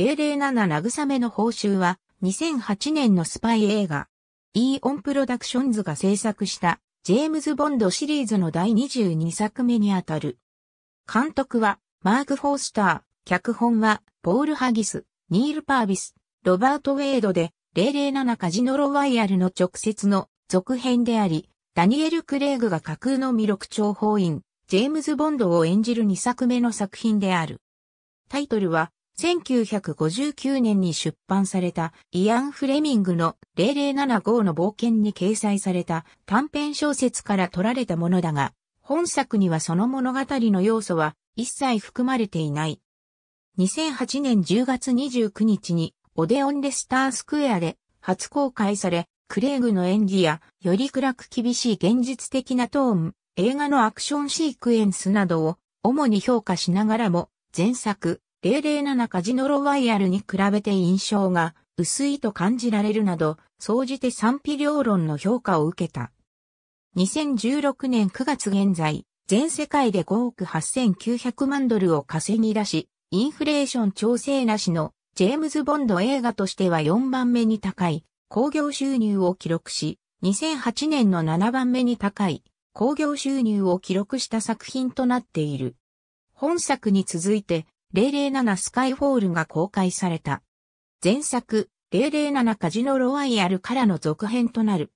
007慰めの報酬は2008年のスパイ映画。イーオンプロダクションズが制作したジェームズ・ボンドシリーズの第22作目にあたる。監督はマーク・フォースター、脚本はポール・ハギス、ニール・パービス、ロバート・ウェイドで007カジノロワイヤルの直接の続編であり、ダニエル・クレイグが架空の魅力諜報員、ジェームズ・ボンドを演じる2作目の作品である。タイトルは1959年に出版されたイアン・フレミングの0075の冒険に掲載された短編小説から取られたものだが、本作にはその物語の要素は一切含まれていない。2008年10月29日にオデオンレスタースクエアで初公開され、クレイグの演技やより暗く厳しい現実的なトーン、映画のアクションシークエンスなどを主に評価しながらも前作、007カジノロワイヤルに比べて印象が薄いと感じられるなど、総じて賛否両論の評価を受けた。2016年9月現在、全世界で5億8900万ドルを稼ぎ出し、インフレーション調整なしのジェームズ・ボンド映画としては4番目に高い興行収入を記録し、2008年の7番目に高い興行収入を記録した作品となっている。本作に続いて007スカイフォールが公開された。前作、007カジノロワイヤルからの続編となる。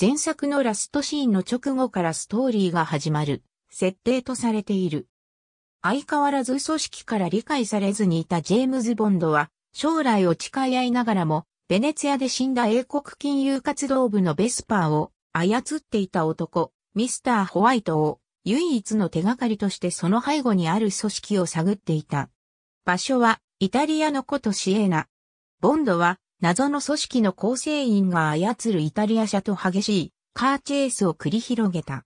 前作のラストシーンの直後からストーリーが始まる、設定とされている。相変わらず組織から理解されずにいたジェームズ・ボンドは、将来を誓い合いながらも、ベネツィアで死んだ英国金融活動部のベスパーを操っていた男、ミスター・ホワイトを唯一の手がかりとしてその背後にある組織を探っていた。場所はイタリアの古都シエナ。ボンドは謎の組織の構成員が操るイタリア車と激しいカーチェイスを繰り広げた。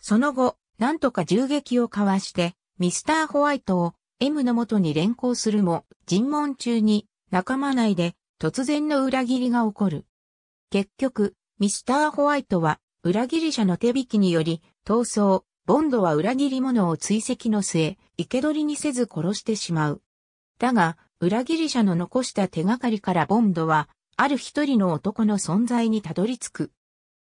その後、なんとか銃撃を交わして、ミスターホワイトを M の元に連行するも、尋問中に仲間内で突然の裏切りが起こる。結局、ミスターホワイトは裏切り者の手引きにより逃走、ボンドは裏切り者を追跡の末、生け捕りにせず殺してしまう。だが、裏切り者の残した手がかりからボンドは、ある一人の男の存在にたどり着く。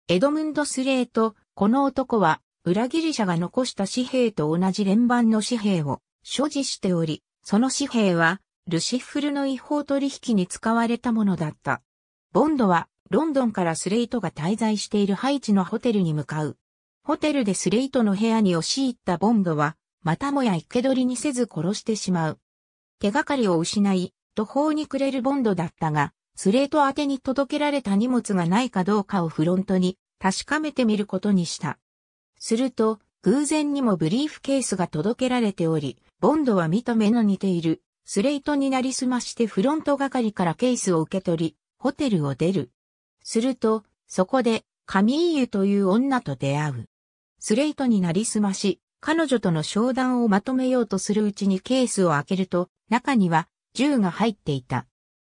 エドムンド・スレーと、この男は、裏切り者が残した紙幣と同じ連番の紙幣を所持しており、その紙幣は、ルシフルの違法取引に使われたものだった。ボンドは、ロンドンからスレイトが滞在しているハイチのホテルに向かう。ホテルでスレイトの部屋に押し入ったボンドは、またもや生け捕りにせず殺してしまう。手がかりを失い、途方に暮れるボンドだったが、スレート宛てに届けられた荷物がないかどうかをフロントに確かめてみることにした。すると、偶然にもブリーフケースが届けられており、ボンドは見と目の似ている、スレートになりすましてフロント係からケースを受け取り、ホテルを出る。すると、そこで、カミーユという女と出会う。スレートになりすまし、彼女との商談をまとめようとするうちにケースを開けると、中には銃が入っていた。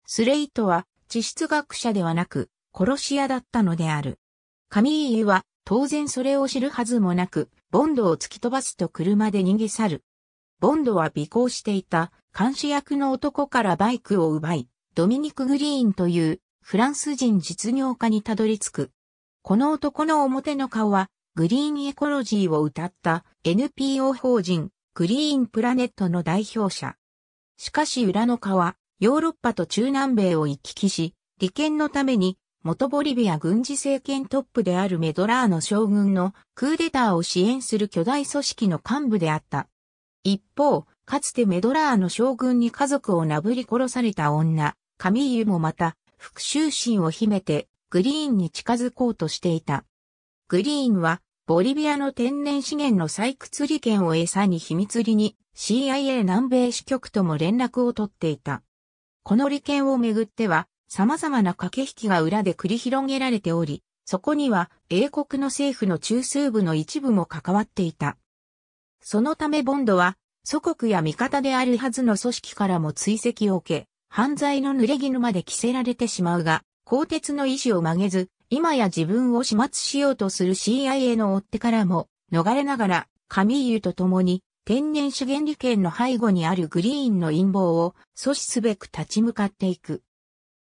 スレイトは地質学者ではなく、殺し屋だったのである。カミーユは当然それを知るはずもなく、ボンドを突き飛ばすと車で逃げ去る。ボンドは尾行していた監視役の男からバイクを奪い、ドミニク・グリーンというフランス人実業家にたどり着く。この男の表の顔はグリーンエコロジーを歌った NPO 法人グリーンプラネットの代表者。しかし裏の川、ヨーロッパと中南米を行き来し、利権のために元ボリビア軍事政権トップであるメドラーの将軍のクーデターを支援する巨大組織の幹部であった。一方、かつてメドラーの将軍に家族を殴り殺された女、カミーユもまた復讐心を秘めてグリーンに近づこうとしていた。グリーンはボリビアの天然資源の採掘利権を餌に秘密裏に CIA 南米支局とも連絡を取っていた。この利権をめぐっては様々な駆け引きが裏で繰り広げられており、そこには英国の政府の中枢部の一部も関わっていた。そのためボンドは祖国や味方であるはずの組織からも追跡を受け、犯罪の濡れ衣まで着せられてしまうが、鋼鉄の意志を曲げず、今や自分を始末しようとする CIA の追手からも逃れながら、カミーユと共に天然資源利権の背後にあるグリーンの陰謀を阻止すべく立ち向かっていく。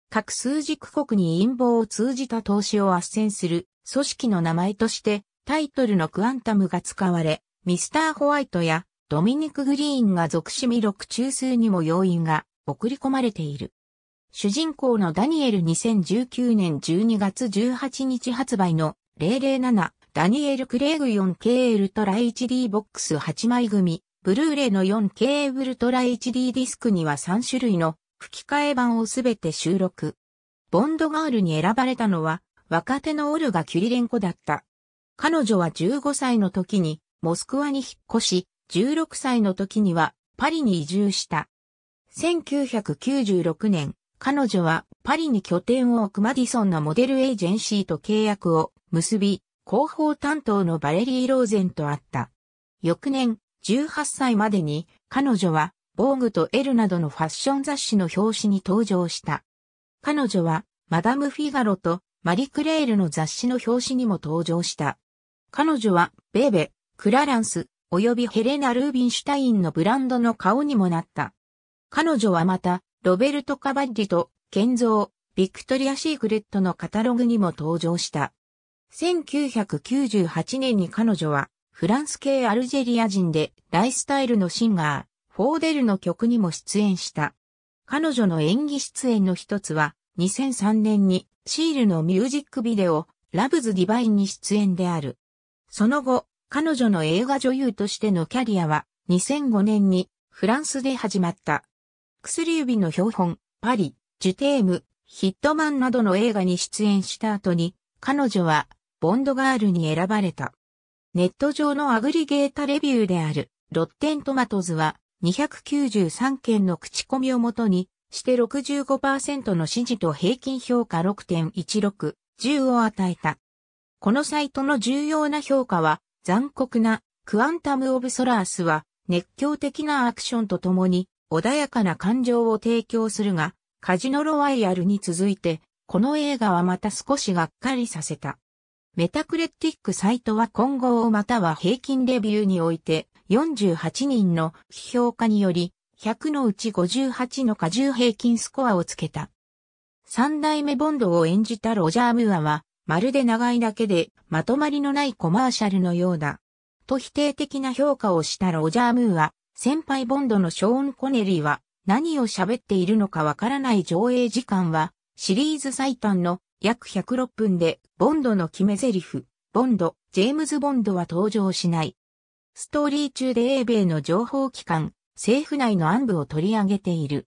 各数軸国に陰謀を通じた投資を圧旋する組織の名前としてタイトルのクアンタムが使われ、ミスターホワイトやドミニク・グリーンが属し魅6中枢にも要因が送り込まれている。主人公のダニエル2019年12月18日発売の007ダニエル・クレーグ 4K ウルトラ HD ボックス8枚組、ブルーレイの 4K ウルトラ HD ディスクには3種類の吹き替え版をすべて収録。ボンドガールに選ばれたのは若手のオルガ・キュリレンコだった。彼女は15歳の時にモスクワに引っ越し、16歳の時にはパリに移住した。1996年、彼女はパリに拠点を置くマディソンのモデルエージェンシーと契約を結び、広報担当のバレリー・ローゼンと会った。翌年、18歳までに彼女はボーグとエルなどのファッション雑誌の表紙に登場した。彼女はマダム・フィガロとマリ・クレールの雑誌の表紙にも登場した。彼女はベーベ、クラランス、及びヘレナ・ルービンシュタインのブランドの顔にもなった。彼女はまたロベルト・カバッジと、建造、ビクトリア・シークレットのカタログにも登場した。1998年に彼女は、フランス系アルジェリア人で、ライスタイルのシンガー、フォーデルの曲にも出演した。彼女の演技出演の一つは、2003年に、シールのミュージックビデオ、ラブズ・ディバインに出演である。その後、彼女の映画女優としてのキャリアは、2005年に、フランスで始まった。薬指の標本、パリ、ジュテーム、ヒットマンなどの映画に出演した後に、彼女は、ボンドガールに選ばれた。ネット上のアグリゲータレビューである、ロッテントマトズは、293件の口コミをもとに、して65%の支持と平均評価6.16、10を与えた。このサイトの重要な評価は、残酷なクアンタム・オブ・ソラースは熱狂的なアクションとともに穏やかな感情を提供するが、カジノロワイヤルに続いて、この映画はまた少しがっかりさせた。メタクレティックサイトは今後または平均レビューにおいて48人の批評家により100のうち58の過重平均スコアをつけた。三代目ボンドを演じたロジャー・ムーアはまるで長いだけでまとまりのないコマーシャルのようだ。と否定的な評価をしたロジャー・ムーア、先輩ボンドのショーン・コネリーは何を喋っているのかわからない上映時間はシリーズ最短の約106分でボンドの決め台詞、ボンド、ジェームズ・ボンドは登場しない。ストーリー中で英米の情報機関、政府内の暗部を取り上げている。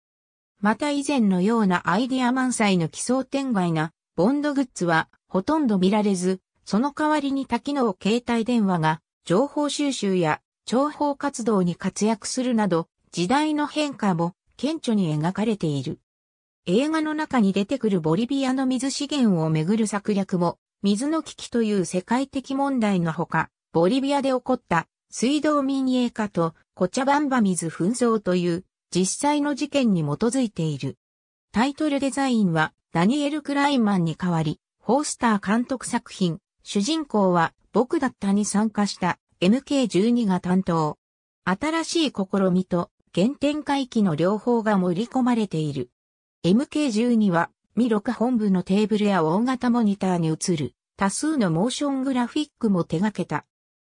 また以前のようなアイディア満載の奇想天外なボンドグッズはほとんど見られず、その代わりに多機能携帯電話が情報収集や諜報活動に活躍するなど、時代の変化も顕著に描かれている。映画の中に出てくるボリビアの水資源をめぐる策略も、水の危機という世界的問題のほか、ボリビアで起こった水道民営化とコチャバンバ水紛争という実際の事件に基づいている。タイトルデザインはダニエル・クライマンに代わり、ホースター監督作品、主人公は僕だったに参加した MK12 が担当。新しい試みと原点回帰の両方が盛り込まれている。MK12 は、ミロカ本部のテーブルや大型モニターに映る多数のモーショングラフィックも手掛けた。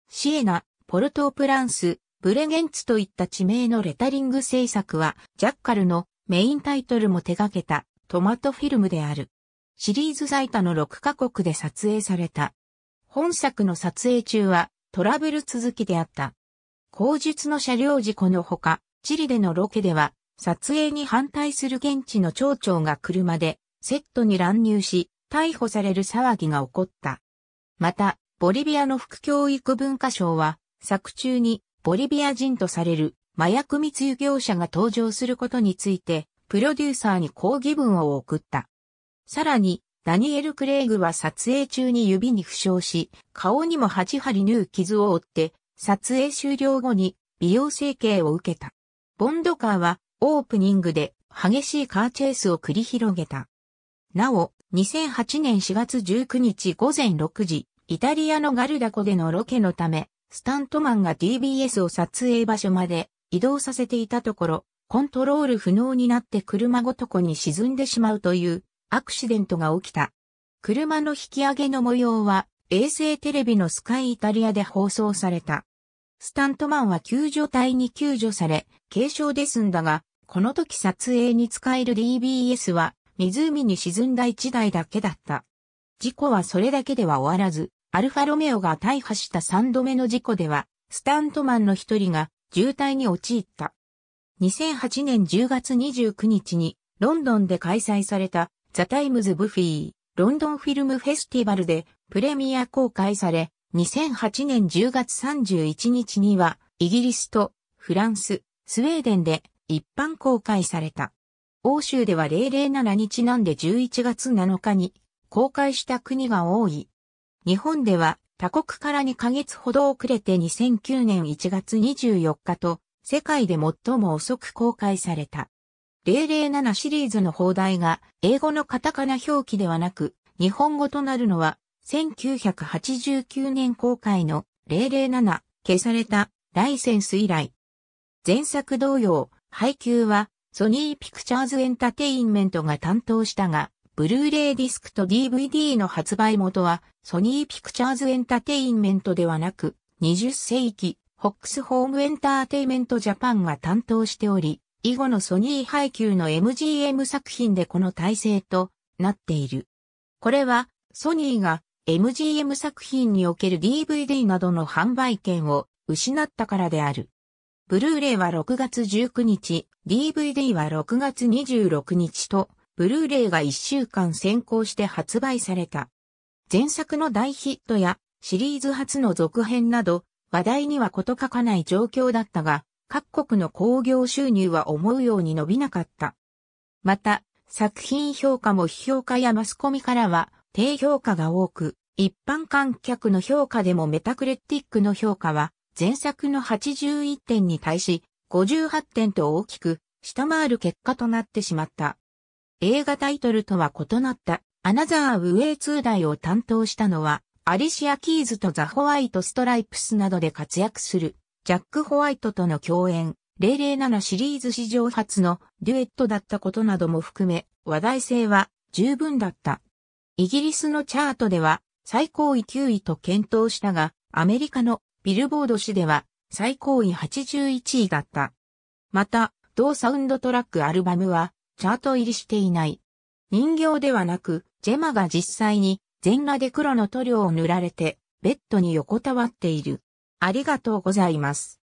シエナ、ポルトープランス、ブレゲンツといった地名のレタリング制作は、ジャッカルのメインタイトルも手掛けたトマトフィルムである。シリーズ最多の6カ国で撮影された。本作の撮影中は、トラブル続きであった。口述の車両事故のほか、チリでのロケでは、撮影に反対する現地の町長が車で、セットに乱入し、逮捕される騒ぎが起こった。また、ボリビアの副教育文化省は、作中に、ボリビア人とされる麻薬密輸業者が登場することについて、プロデューサーに抗議文を送った。さらに、ダニエル・クレイグは撮影中に指に負傷し、顔にも8針縫う傷を負って、撮影終了後に美容整形を受けた。ボンドカーはオープニングで激しいカーチェイスを繰り広げた。なお、2008年4月19日午前6時、イタリアのガルダコでのロケのため、スタントマンが d b s を撮影場所まで移動させていたところ、コントロール不能になって車ごとこに沈んでしまうというアクシデントが起きた。車の引き上げの模様は衛星テレビのスカイイタリアで放送された。スタントマンは救助隊に救助され、軽傷で済んだが、この時撮影に使える DBS は湖に沈んだ1台だけだった。事故はそれだけでは終わらず、アルファロメオが大破した3度目の事故では、スタントマンの一人が渋滞に陥った。2008年10月29日にロンドンで開催されたザ・タイムズ・ブフィー、ロンドンフィルムフェスティバルでプレミア公開され、2008年10月31日には、イギリスとフランス、スウェーデンで一般公開された。欧州では007日なんで11月7日に公開した国が多い。日本では他国から2ヶ月ほど遅れて2009年1月24日と世界で最も遅く公開された。007シリーズの放題が英語のカタカナ表記ではなく日本語となるのは1989年公開の007消されたライセンス以来。前作同様、配給はソニーピクチャーズエンタテインメントが担当したが、ブルーレイディスクと DVD の発売元はソニーピクチャーズエンタテインメントではなく20世紀ホックスホームエンターテイメントジャパンが担当しており、以後のソニー配給の MGM 作品でこの体制となっている。これはソニーが MGM 作品における DVD などの販売権を失ったからである。ブルーレイは6月19日、DVD は6月26日と、ブルーレイが1週間先行して発売された。前作の大ヒットやシリーズ初の続編など、話題には事欠かない状況だったが、各国の興行収入は思うように伸びなかった。また、作品評価も批評家やマスコミからは低評価が多く、一般観客の評価でもメタクレティックの評価は前作の81点に対し58点と大きく下回る結果となってしまった。映画タイトルとは異なったアナザーウェイ2代を担当したのはアリシア・キーズとザ・ホワイト・ストライプスなどで活躍するジャック・ホワイトとの共演、007シリーズ史上初のデュエットだったことなども含め、話題性は十分だった。イギリスのチャートでは最高位9位と検討したが、アメリカのビルボード誌では最高位81位だった。また、同サウンドトラックアルバムはチャート入りしていない。人形ではなく、ジェマが実際に全裸で黒の塗料を塗られて、ベッドに横たわっている。ありがとうございます。